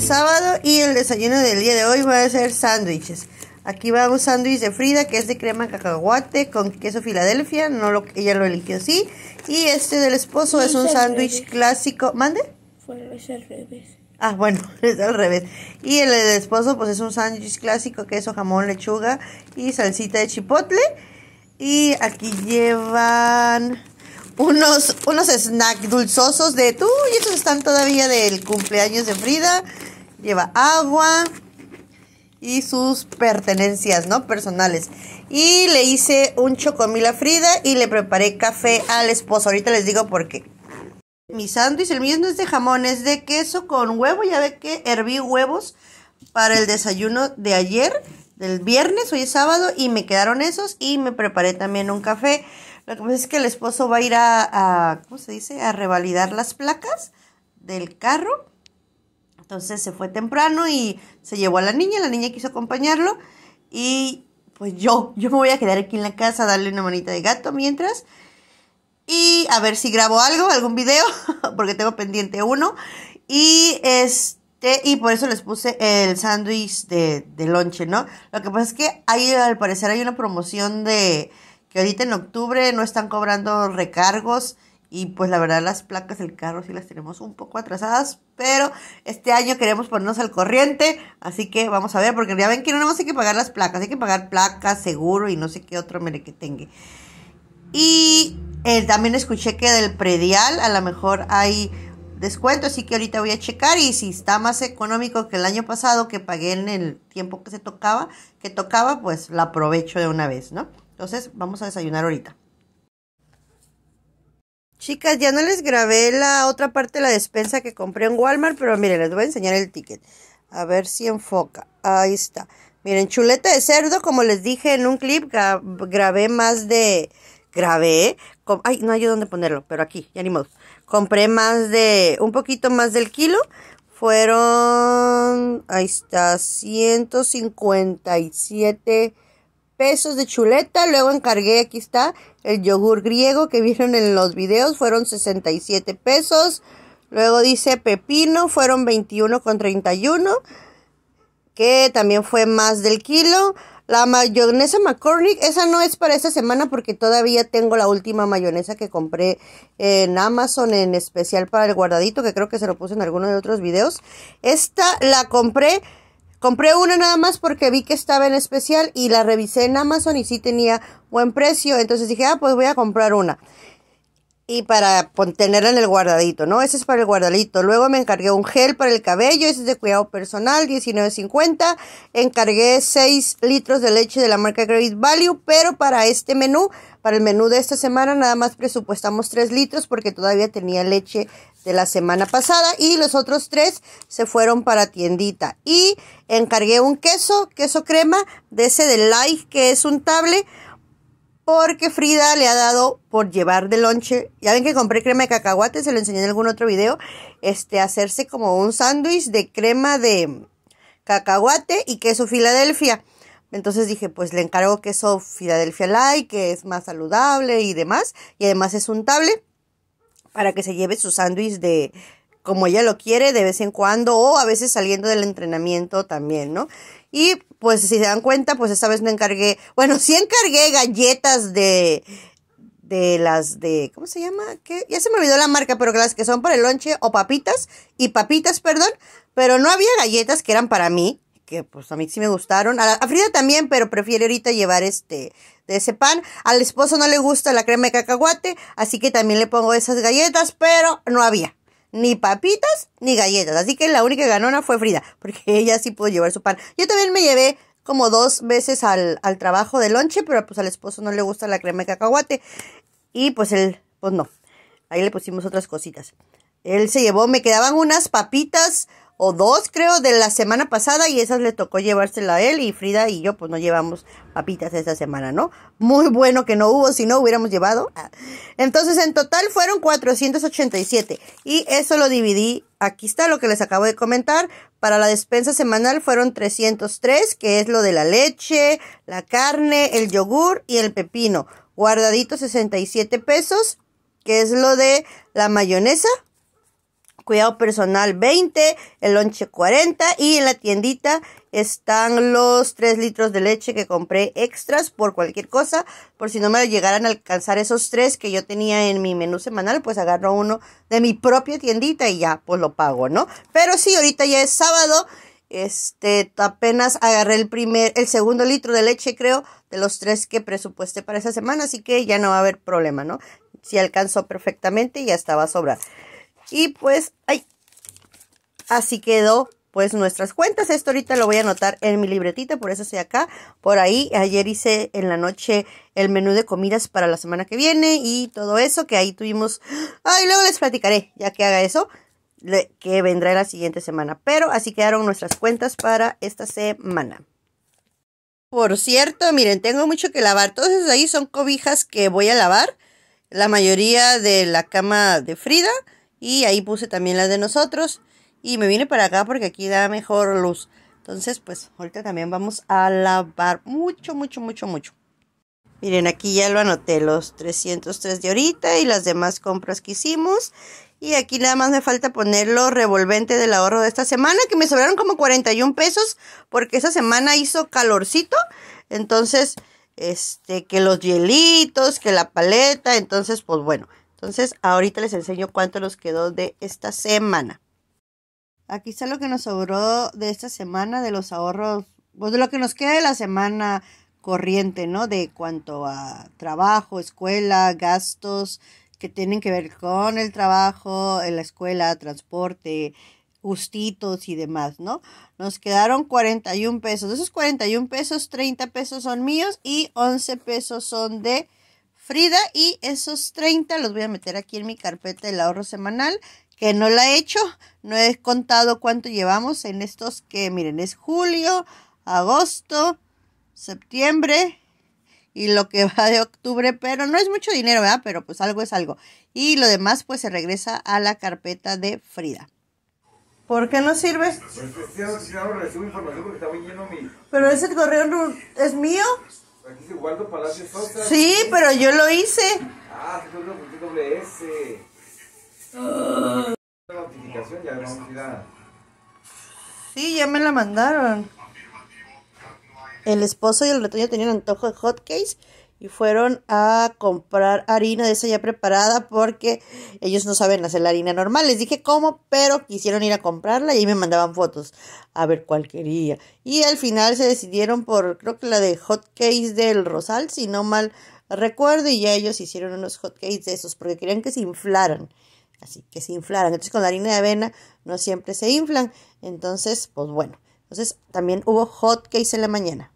sábado y el desayuno del día de hoy va a ser sándwiches. Aquí va un sándwich de Frida que es de crema cacahuate con queso Filadelfia, no lo, ella lo eligió así. Y este del esposo es, un sándwich clásico. ¿Mande? al revés. Ah, bueno, es al revés. Y el del esposo pues es un sándwich clásico, queso, jamón, lechuga y salsita de chipotle. Y aquí llevan unos, unos snacks dulzosos de tú, y estos están todavía del cumpleaños de Frida lleva agua y sus pertenencias, ¿no? Personales. Y le hice un chocomil a Frida y le preparé café al esposo. Ahorita les digo por qué. Mi sándwich, el mío es de jamón, es de queso con huevo. Ya ve que herví huevos para el desayuno de ayer, del viernes, hoy es sábado, y me quedaron esos y me preparé también un café. Lo que pasa es que el esposo va a ir a, a ¿cómo se dice? A revalidar las placas del carro entonces se fue temprano y se llevó a la niña, la niña quiso acompañarlo y pues yo, yo me voy a quedar aquí en la casa a darle una manita de gato mientras y a ver si grabo algo, algún video, porque tengo pendiente uno y este y por eso les puse el sándwich de, de lonche, ¿no? Lo que pasa es que hay, al parecer hay una promoción de que ahorita en octubre no están cobrando recargos y pues la verdad las placas del carro sí las tenemos un poco atrasadas, pero este año queremos ponernos al corriente, así que vamos a ver, porque ya ven que no hay que pagar las placas, hay que pagar placas, seguro y no sé qué otro mere que tenga. Y eh, también escuché que del predial a lo mejor hay descuento, así que ahorita voy a checar y si está más económico que el año pasado que pagué en el tiempo que se tocaba, que tocaba, pues la aprovecho de una vez, ¿no? Entonces vamos a desayunar ahorita. Chicas, ya no les grabé la otra parte de la despensa que compré en Walmart, pero miren, les voy a enseñar el ticket. A ver si enfoca. Ahí está. Miren, chuleta de cerdo, como les dije en un clip, grabé más de... Grabé... Ay, no hay dónde ponerlo, pero aquí, ya ni modo. Compré más de... un poquito más del kilo. Fueron... Ahí está, 157 pesos de chuleta. Luego encargué, aquí está, el yogur griego que vieron en los videos, fueron 67 pesos. Luego dice pepino, fueron 21,31, que también fue más del kilo. La mayonesa McCormick, esa no es para esta semana porque todavía tengo la última mayonesa que compré en Amazon en especial para el guardadito, que creo que se lo puse en alguno de otros videos. Esta la compré Compré una nada más porque vi que estaba en especial y la revisé en Amazon y sí tenía buen precio. Entonces dije, ah, pues voy a comprar una. Y para tenerla en el guardadito, ¿no? Ese es para el guardadito. Luego me encargué un gel para el cabello, ese es de cuidado personal, $19.50. Encargué 6 litros de leche de la marca Great Value, pero para este menú, para el menú de esta semana, nada más presupuestamos 3 litros porque todavía tenía leche de la semana pasada y los otros tres se fueron para tiendita. Y encargué un queso, queso crema, de ese de Like que es un tablet, porque Frida le ha dado por llevar de lonche. Ya ven que compré crema de cacahuate, se lo enseñé en algún otro video, este, hacerse como un sándwich de crema de cacahuate y queso Filadelfia. Entonces dije, pues le encargo queso Filadelfia Like. que es más saludable y demás, y además es un tablet para que se lleve su sándwiches de como ella lo quiere de vez en cuando o a veces saliendo del entrenamiento también, ¿no? Y pues si se dan cuenta, pues esta vez me encargué, bueno, sí encargué galletas de de las de ¿cómo se llama? que Ya se me olvidó la marca, pero las que son para el lonche o papitas y papitas, perdón, pero no había galletas que eran para mí, que pues a mí sí me gustaron. A, Frida también, pero prefiere ahorita llevar este de ese pan. Al esposo no le gusta la crema de cacahuate, así que también le pongo esas galletas, pero no había ni papitas ni galletas. Así que la única ganona fue Frida, porque ella sí pudo llevar su pan. Yo también me llevé como dos veces al, al trabajo de lonche, pero pues al esposo no le gusta la crema de cacahuate. Y pues él, pues no. Ahí le pusimos otras cositas. Él se llevó, me quedaban unas papitas o dos, creo, de la semana pasada y esas le tocó llevársela a él y Frida y yo pues no llevamos papitas esa semana, ¿no? Muy bueno que no hubo, si no hubiéramos llevado. Entonces en total fueron 487 y eso lo dividí, aquí está lo que les acabo de comentar, para la despensa semanal fueron 303, que es lo de la leche, la carne, el yogur y el pepino. Guardadito 67 pesos, que es lo de la mayonesa, cuidado personal 20, el lonche 40 y en la tiendita están los 3 litros de leche que compré extras por cualquier cosa, por si no me llegaran a alcanzar esos 3 que yo tenía en mi menú semanal, pues agarro uno de mi propia tiendita y ya, pues lo pago, ¿no? Pero sí, ahorita ya es sábado, este, apenas agarré el primer, el segundo litro de leche, creo, de los 3 que presupuesté para esa semana, así que ya no va a haber problema, ¿no? Si alcanzó perfectamente ya estaba sobra. sobrar. Y pues, ay, así quedó pues nuestras cuentas. Esto ahorita lo voy a anotar en mi libretita, por eso estoy acá. Por ahí, ayer hice en la noche el menú de comidas para la semana que viene y todo eso que ahí tuvimos. Ay, luego les platicaré, ya que haga eso, que vendrá la siguiente semana. Pero así quedaron nuestras cuentas para esta semana. Por cierto, miren, tengo mucho que lavar. Todos esos ahí son cobijas que voy a lavar. La mayoría de la cama de Frida. Y ahí puse también las de nosotros. Y me vine para acá porque aquí da mejor luz. Entonces, pues ahorita también vamos a lavar mucho, mucho, mucho, mucho. Miren, aquí ya lo anoté, los 303 de ahorita y las demás compras que hicimos. Y aquí nada más me falta poner los revolvente del ahorro de esta semana, que me sobraron como 41 pesos, porque esa semana hizo calorcito. Entonces, este, que los hielitos, que la paleta, entonces, pues bueno. Entonces, ahorita les enseño cuánto nos quedó de esta semana. Aquí está lo que nos sobró de esta semana, de los ahorros, pues de lo que nos queda de la semana corriente, ¿no? De cuanto a trabajo, escuela, gastos que tienen que ver con el trabajo, la escuela, transporte, gustitos y demás, ¿no? Nos quedaron 41 pesos. De esos 41 pesos, 30 pesos son míos y 11 pesos son de Frida y esos 30 los voy a meter aquí en mi carpeta del ahorro semanal que no la he hecho, no he contado cuánto llevamos en estos que miren es julio, agosto, septiembre y lo que va de octubre, pero no es mucho dinero, ¿verdad? Pero pues algo es algo. Y lo demás pues se regresa a la carpeta de Frida. ¿Por qué no sirve? Pero ese correo, ¿es mío? Aquí dice Waldo Palacio Sosa. Sí, pero yo lo hice. Ah, tú lo que doble S. La notificación ya vamos a Sí, ya me la mandaron. El esposo y el retoño tenían antojo de hotcakes y fueron a comprar harina de esa ya preparada porque ellos no saben hacer la harina normal. Les dije cómo, pero quisieron ir a comprarla y ahí me mandaban fotos a ver cuál quería. Y al final se decidieron por, creo que la de hot cakes del Rosal, si no mal recuerdo, y ya ellos hicieron unos hot cakes de esos porque querían que se inflaran. Así que se inflaran. Entonces con la harina de avena no siempre se inflan. Entonces, pues bueno. Entonces también hubo hot cakes en la mañana.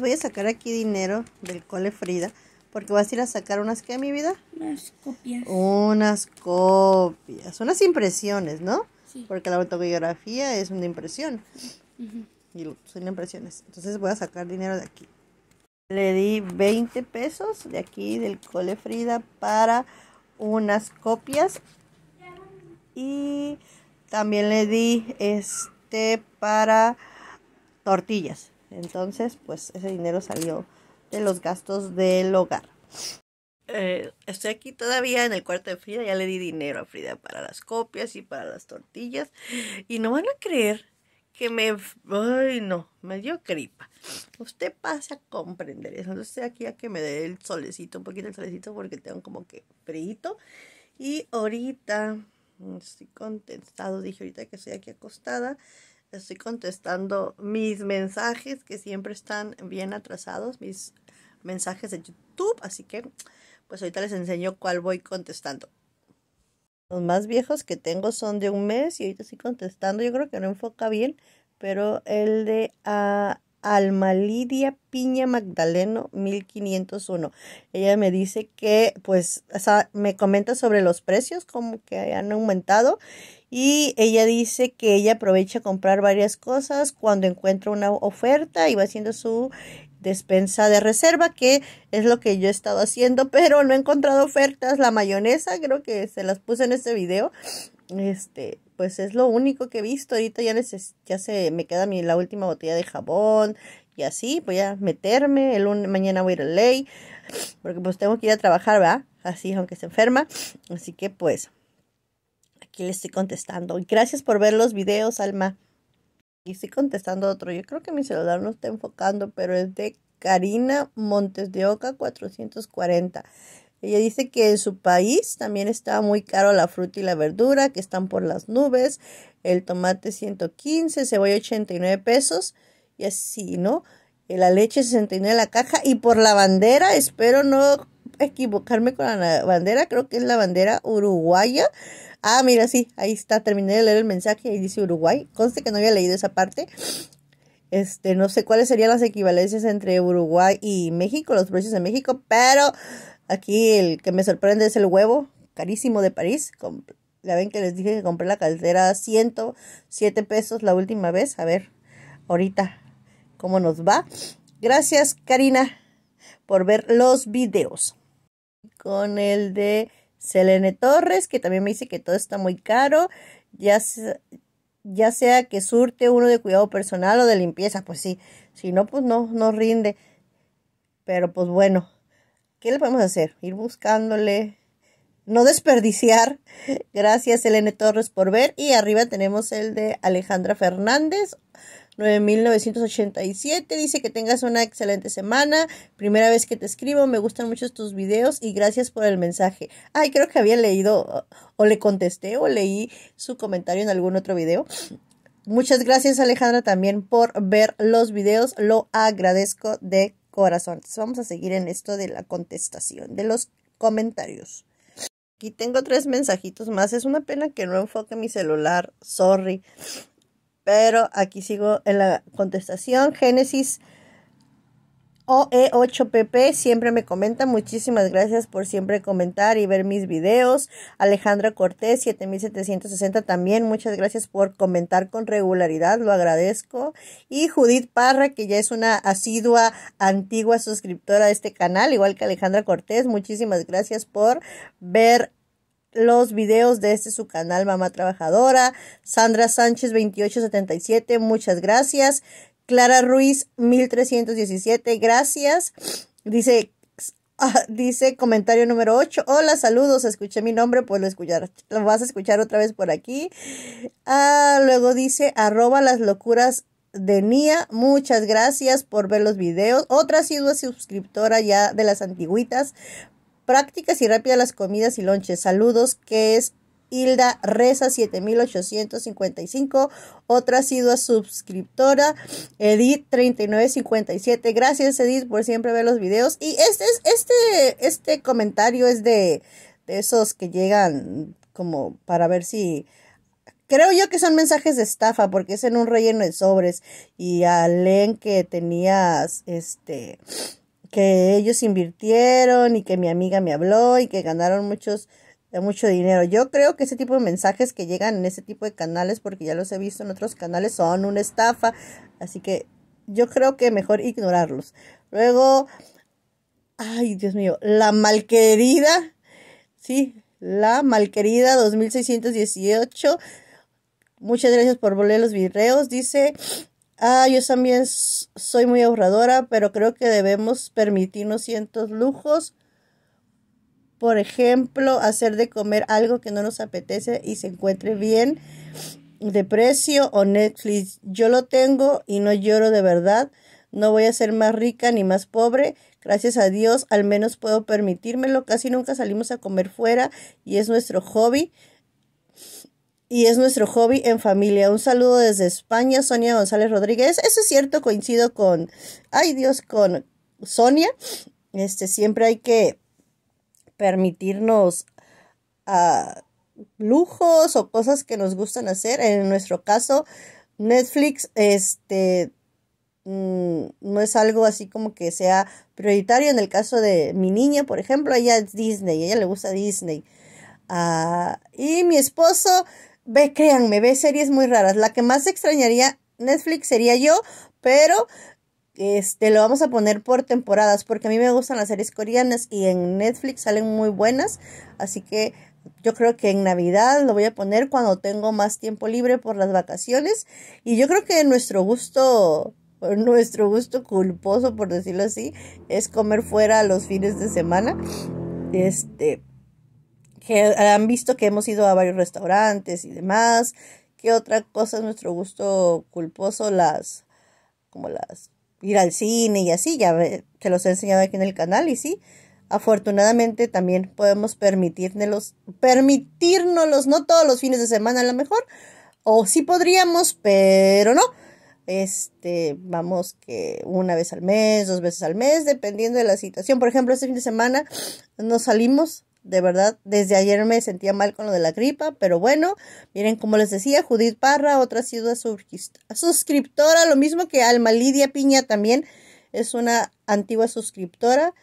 Voy a sacar aquí dinero del cole Frida. Porque vas a ir a sacar unas que mi vida. Unas copias. Unas copias. Unas impresiones, ¿no? Porque la autobiografía es una impresión. Y son impresiones. Entonces voy a sacar dinero de aquí. Le di 20 pesos de aquí del cole Frida para unas copias. Y también le di este para tortillas. Entonces, pues ese dinero salió de los gastos del hogar. Eh, estoy aquí todavía en el cuarto de Frida, ya le di dinero a Frida para las copias y para las tortillas. Y no van a creer que me... Ay, no, me dio gripa. Usted pasa a comprender eso. Entonces estoy aquí a que me dé el solecito, un poquito el solecito porque tengo como que frío. Y ahorita estoy contentado. dije ahorita que estoy aquí acostada estoy contestando mis mensajes que siempre están bien atrasados, mis mensajes de YouTube, así que pues ahorita les enseño cuál voy contestando. Los más viejos que tengo son de un mes y ahorita estoy contestando, yo creo que no enfoca bien, pero el de uh, Alma Lidia Piña Magdaleno 1501. Ella me dice que pues me comenta sobre los precios, como que han aumentado y ella dice que ella aprovecha a comprar varias cosas cuando encuentra una oferta y va haciendo su despensa de reserva, que es lo que yo he estado haciendo, pero no he encontrado ofertas. La mayonesa, creo que se las puse en este video. Este, pues es lo único que he visto. Ahorita ya, ya se me queda la última botella de jabón y así. Voy a meterme. El mañana voy a ir a ley, porque pues tengo que ir a trabajar, ¿verdad? Así, aunque se enferma. Así que pues que le estoy contestando. Gracias por ver los videos, Alma. Y estoy contestando otro. Yo creo que mi celular no está enfocando, pero es de Karina Montes de Oca 440. Ella dice que en su país también está muy caro la fruta y la verdura, que están por las nubes. El tomate 115, cebolla 89 pesos y así, ¿no? Eh, la leche 69 la caja y por la bandera, espero no equivocarme con la bandera, creo que es la bandera uruguaya. Ah, mira, sí, ahí está, terminé de leer el mensaje y dice Uruguay. Conste que no había leído esa parte. Este, no sé cuáles serían las equivalencias entre Uruguay y México, los precios de México, pero aquí el que me sorprende es el huevo, carísimo de París. Ya ven que les dije que compré la caldera a 107 pesos la última vez. A ver, ahorita, cómo nos va. Gracias, Karina, por ver los videos. Con el de Selene Torres, que también me dice que todo está muy caro, ya, ya sea que surte uno de cuidado personal o de limpieza, pues sí, si no, pues no, no rinde. Pero pues bueno, ¿qué le podemos hacer? Ir buscándole, no desperdiciar. Gracias, Selene Torres, por ver. Y arriba tenemos el de Alejandra Fernández. 9987. Dice que tengas una excelente semana. Primera vez que te escribo, me gustan mucho tus videos y gracias por el mensaje. Ay, creo que había leído o le contesté o leí su comentario en algún otro video. Muchas gracias Alejandra también por ver los videos. Lo agradezco de corazón. vamos a seguir en esto de la contestación, de los comentarios. Aquí tengo tres mensajitos más. Es una pena que no enfoque mi celular. Sorry. Pero aquí sigo en la contestación. Génesis OE8PP siempre me comenta. Muchísimas gracias por siempre comentar y ver mis videos. Alejandra Cortés 7760 también. Muchas gracias por comentar con regularidad. Lo agradezco. Y Judith Parra, que ya es una asidua, antigua suscriptora de este canal, igual que Alejandra Cortés. Muchísimas gracias por ver los videos de este su canal Mamá Trabajadora, Sandra Sánchez 2877, muchas gracias. Clara Ruiz 1317, gracias. Dice ah, dice comentario número 8. Hola, saludos. Escuché mi nombre, pues lo escuchar. Lo vas a escuchar otra vez por aquí. Ah, luego dice arroba las locuras de Nia. Muchas gracias por ver los videos. Otra ha sido suscriptora ya de las antigüitas. Prácticas y rápidas las comidas y lonches. Saludos, que es Hilda Reza 7855, otra asidua suscriptora, Edith 3957. Gracias Edith por siempre ver los videos. Y este, este, este comentario es de, de esos que llegan como para ver si... Creo yo que son mensajes de estafa porque es en un relleno de sobres y al leen que tenías este que ellos invirtieron y que mi amiga me habló y que ganaron muchos mucho dinero. Yo creo que ese tipo de mensajes que llegan en ese tipo de canales, porque ya los he visto en otros canales, son una estafa. Así que yo creo que mejor ignorarlos. Luego, ay Dios mío, la malquerida, sí, la malquerida 2618. Muchas gracias por volver los videos. Dice, Ah, yo también soy muy ahorradora, pero creo que debemos permitirnos ciertos lujos. Por ejemplo, hacer de comer algo que no nos apetece y se encuentre bien de precio o Netflix. Yo lo tengo y no lloro de verdad. No voy a ser más rica ni más pobre. Gracias a Dios, al menos puedo permitírmelo. Casi nunca salimos a comer fuera y es nuestro hobby y es nuestro hobby en familia. Un saludo desde España, Sonia González Rodríguez. Eso es cierto, coincido con, ay Dios, con Sonia. Este, siempre hay que permitirnos ah, lujos o cosas que nos gustan hacer. En nuestro caso, Netflix, este, mm, no es algo así como que sea prioritario. En el caso de mi niña, por ejemplo, ella es Disney, ella le gusta Disney. Ah, y mi esposo, ve, créanme, ve series muy raras. La que más extrañaría Netflix sería yo, pero este, lo vamos a poner por temporadas porque a mí me gustan las series coreanas y en Netflix salen muy buenas, así que yo creo que en Navidad lo voy a poner cuando tengo más tiempo libre por las vacaciones y yo creo que nuestro gusto nuestro gusto culposo por decirlo así es comer fuera los fines de semana. Este, que han visto que hemos ido a varios restaurantes y demás. Que otra cosa es nuestro gusto culposo? Las, como las, ir al cine y así, ya te los he enseñado aquí en el canal y sí. Afortunadamente también podemos permitirnos, permitirnos, no todos los fines de semana a lo mejor, o sí podríamos, pero no. Este, vamos que una vez al mes, dos veces al mes, dependiendo de la situación. Por ejemplo, este fin de semana nos salimos de verdad, desde ayer me sentía mal con lo de la gripa, pero bueno, miren, como les decía, Judith Parra, otra ciudad suscriptora, lo mismo que Alma Lidia Piña también es una antigua suscriptora.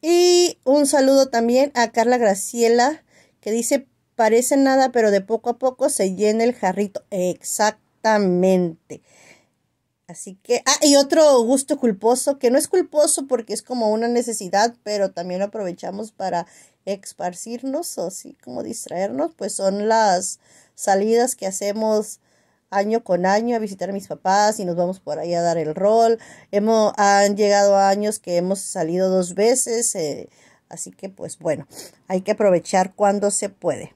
Y un saludo también a Carla Graciela, que dice, parece nada, pero de poco a poco se llena el jarrito. Exactamente. Así que, ah, y otro gusto culposo, que no es culposo porque es como una necesidad, pero también lo aprovechamos para esparcirnos o así como distraernos, pues son las salidas que hacemos año con año a visitar a mis papás y nos vamos por ahí a dar el rol. Hemos, han llegado años que hemos salido dos veces, eh, así que pues bueno, hay que aprovechar cuando se puede.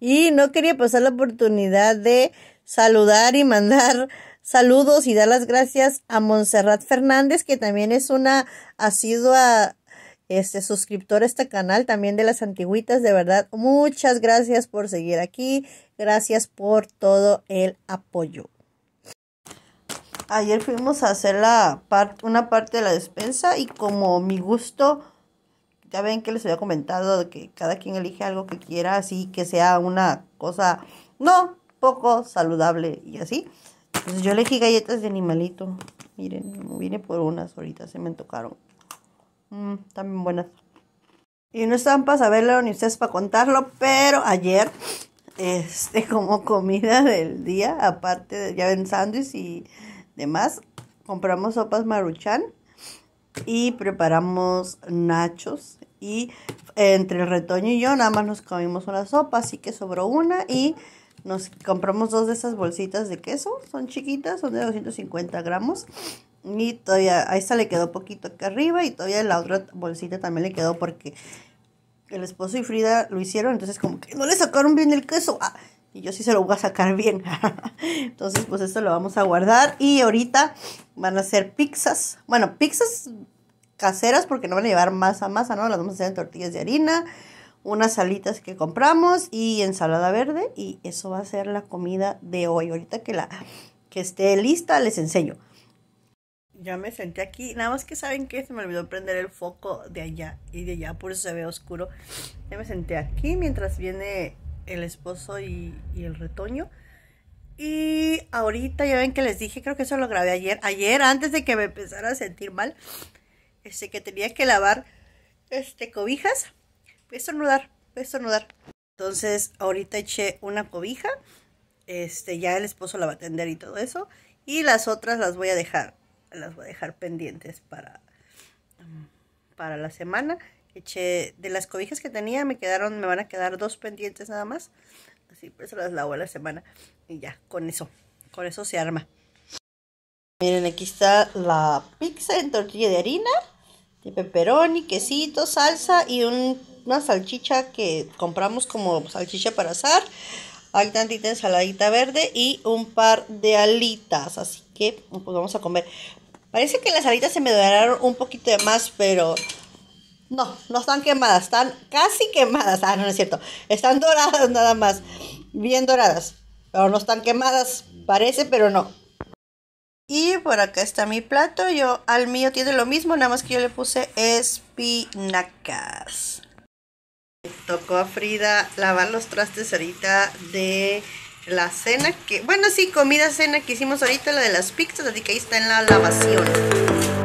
Y no quería pasar la oportunidad de saludar y mandar saludos y dar las gracias a Montserrat Fernández, que también es una asidua este, suscriptor a este canal, también de las antigüitas, de verdad. Muchas gracias por seguir aquí. Gracias por todo el apoyo. Ayer fuimos a hacer la una parte de la despensa y como mi gusto, ya ven que les había comentado que cada quien elige algo que quiera, así que sea una cosa no poco saludable y así. Pues yo elegí galletas de animalito. Miren, vine por unas ahorita, se me tocaron. Mm, también buenas. Y no están para saberlo ni ustedes para contarlo, pero ayer, este, como comida del día, aparte de, ya ven sándwiches y demás, compramos sopas maruchan y preparamos nachos y entre el retoño y yo nada más nos comimos una sopa, así que sobró una y nos compramos dos de esas bolsitas de queso, son chiquitas, son de 250 gramos. Y todavía a esta le quedó poquito acá arriba y todavía la otra bolsita también le quedó porque el esposo y Frida lo hicieron, entonces como que no le sacaron bien el queso. Ah, y yo sí se lo voy a sacar bien. entonces pues esto lo vamos a guardar y ahorita van a hacer pizzas. Bueno, pizzas caseras porque no van a llevar masa masa, ¿no? Las vamos a hacer en tortillas de harina unas salitas que compramos y ensalada verde y eso va a ser la comida de hoy. Ahorita que la que esté lista les enseño. Ya me senté aquí, nada más que saben que se me olvidó prender el foco de allá y de allá, por eso se ve oscuro. Ya me senté aquí mientras viene el esposo y, el retoño. Y ahorita ya ven que les dije, creo que eso lo grabé ayer, ayer antes de que me empezara a sentir mal, este que tenía que lavar este cobijas voy a estornudar, voy a estornudar. Entonces, ahorita eché una cobija, este, ya el esposo la va a tender y todo eso, y las otras las voy a dejar, las voy a dejar pendientes para, para la semana. Eché, de las cobijas que tenía, me quedaron, me van a quedar dos pendientes nada más, así pues las lavo a la semana, y ya, con eso, con eso se arma. Miren, aquí está la pizza en tortilla de harina, de pepperoni, quesito, salsa y un una salchicha que compramos como salchicha para asar. Hay tantita ensaladita verde y un par de alitas. Así que pues, vamos a comer. Parece que las alitas se me doraron un poquito de más, pero no, no están quemadas, están casi quemadas. Ah, no, no es cierto. Están doradas nada más. Bien doradas. Pero no están quemadas. Parece, pero no. Y por acá está mi plato. Yo al mío tiene lo mismo, nada más que yo le puse espinacas tocó a Frida lavar los trastes ahorita de la cena que, bueno, sí, comida cena que hicimos ahorita, la de las pizzas, así que ahí está en la lavación.